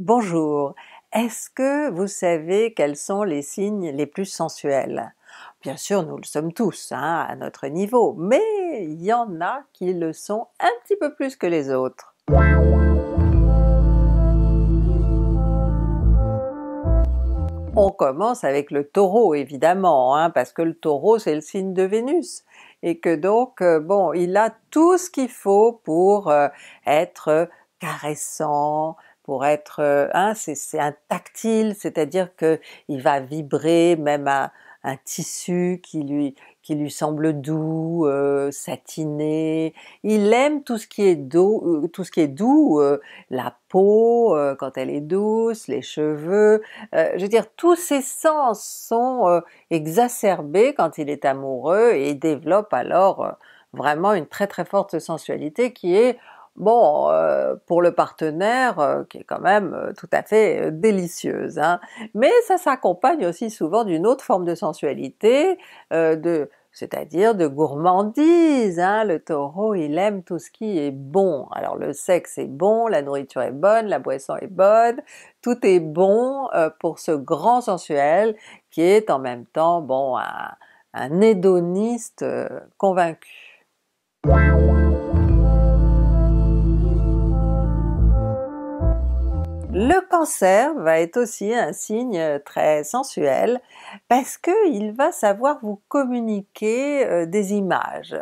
Bonjour, est-ce que vous savez quels sont les signes les plus sensuels? Bien sûr, nous le sommes tous, hein, à notre niveau, mais il y en a qui le sont un petit peu plus que les autres. On commence avec le taureau évidemment, hein, parce que le taureau c'est le signe de Vénus et que donc euh, bon il a tout ce qu'il faut pour euh, être caressant, pour être, euh, hein, c'est un tactile, c'est-à-dire que il va vibrer même à, un tissu qui lui, qui lui semble doux, euh, satiné. Il aime tout ce qui est doux, euh, tout ce qui est doux euh, la peau quand elle est douce, les cheveux. je veux dire, tous ses sens sont exacerbés quand il est amoureux et développe alors vraiment une très très forte sensualité qui est bon, euh, pour le partenaire, euh, qui est quand même euh, tout à fait délicieuse. Hein. Mais ça s'accompagne aussi souvent d'une autre forme de sensualité, de c'est-à-dire de gourmandise. Hein. Le taureau, il aime tout ce qui est bon. Alors le sexe est bon, la nourriture est bonne, la boisson est bonne, tout est bon pour ce grand sensuel qui est en même temps, bon, un, un hédoniste convaincu. Le cancer va être aussi un signe très sensuel parce qu'il va savoir vous communiquer euh, des images.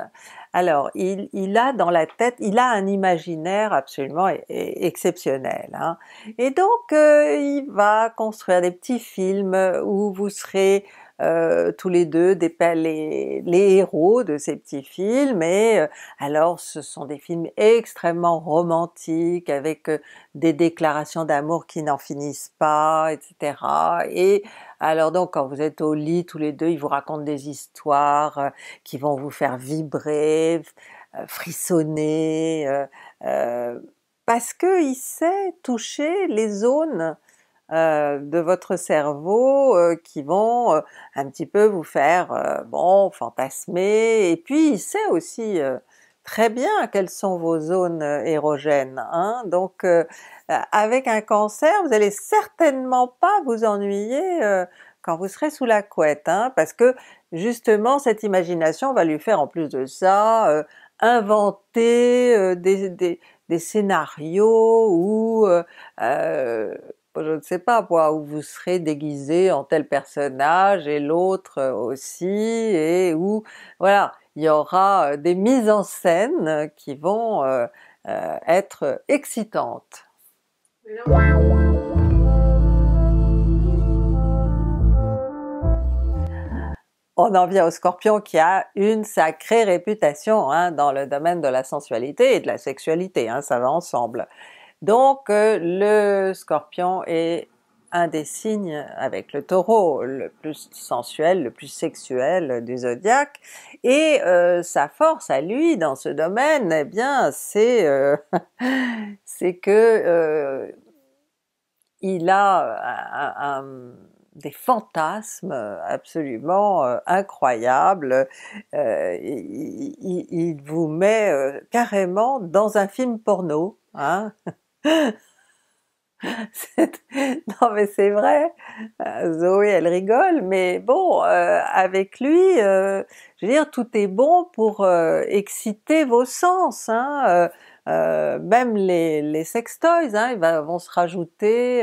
Alors, il, a dans la tête, il a un imaginaire absolument e-, e-, exceptionnel. Hein. Et donc, euh, il va construire des petits films où vous serez euh, tous les deux les, héros de ces petits films, et euh, alors ce sont des films extrêmement romantiques, avec euh, des déclarations d'amour qui n'en finissent pas, etc. Et alors donc quand vous êtes au lit tous les deux, ils vous racontent des histoires qui vont vous faire vibrer, frissonner, parce qu'il sait toucher les zones euh, de votre cerveau euh, qui vont euh, un petit peu vous faire bon fantasmer et puis il sait aussi très bien quelles sont vos zones érogènes. Hein? Donc avec un cancer vous allez certainement pas vous ennuyer quand vous serez sous la couette hein. parce que justement cette imagination va lui faire en plus de ça inventer des, des, scénarios où je ne sais pas où vous serez déguisé en tel personnage et l'autre euh, aussi, et où voilà, il y aura euh, des mises en scène qui vont euh, être excitantes. On en vient au Scorpion qui a une sacrée réputation hein, dans le domaine de la sensualité et de la sexualité, hein, ça va ensemble. Donc euh, le scorpion est un des signes avec le taureau le plus sensuel, le plus sexuel du zodiaque, et euh, sa force à lui dans ce domaine, eh bien c'est euh, que il a des fantasmes absolument incroyables, il, il, vous met carrément dans un film porno, hein non mais c'est vrai, euh, Zoé elle rigole, mais bon, euh, avec lui, euh, je veux dire, tout est bon pour exciter vos sens, hein. même les, les sextoys, hein, ils vont se rajouter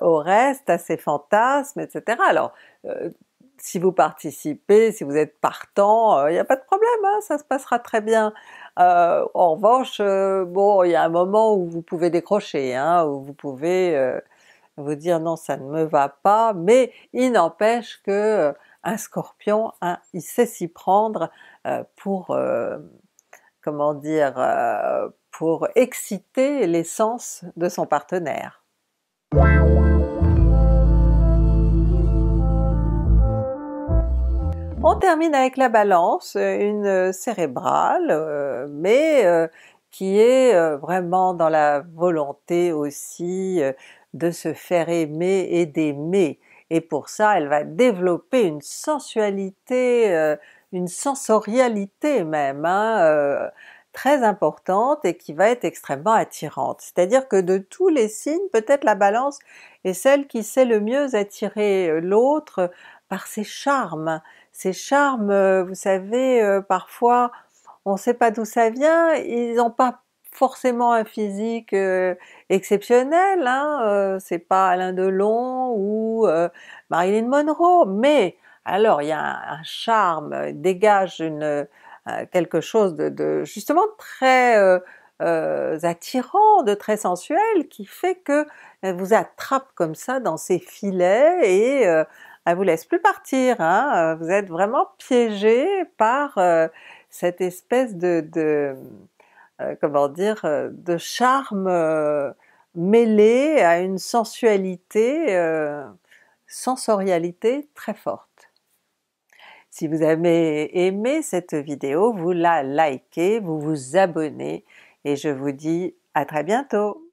au reste, à ses fantasmes, etc. Alors si vous participez, si vous êtes partant, il euh, n'y a pas de problème, hein, ça se passera très bien. Euh, en revanche, euh, bon, il y a un moment où vous pouvez décrocher, hein, où vous pouvez vous dire non, ça ne me va pas, mais il n'empêche que un Scorpion, il sait s'y prendre pour, comment dire, pour exciter l'essence de son partenaire. On termine avec la balance, euh, une euh, cérébrale, euh, mais qui est vraiment dans la volonté aussi de se faire aimer et d'aimer. Et pour ça, elle va développer une sensualité, une sensorialité même, hein, très importante et qui va être extrêmement attirante. C'est-à-dire que de tous les signes, peut-être la balance est celle qui sait le mieux attirer l'autre par ses charmes. Ces charmes, euh, vous savez, euh, parfois on ne sait pas d'où ça vient, ils n'ont pas forcément un physique euh, exceptionnel, hein, c'est pas Alain Delon ou Marilyn Monroe, mais alors il y a un, charme, dégage une, quelque chose de, justement très attirant, de très sensuel, qui fait que vous attrape comme ça dans ses filets et elle vous laisse plus partir, hein. euh, vous êtes vraiment piégé par euh, cette espèce de, euh, comment dire, de charme mêlé à une sensualité, sensorialité très forte. Si vous avez aimé cette vidéo, vous la likez, vous vous abonnez, et je vous dis à très bientôt!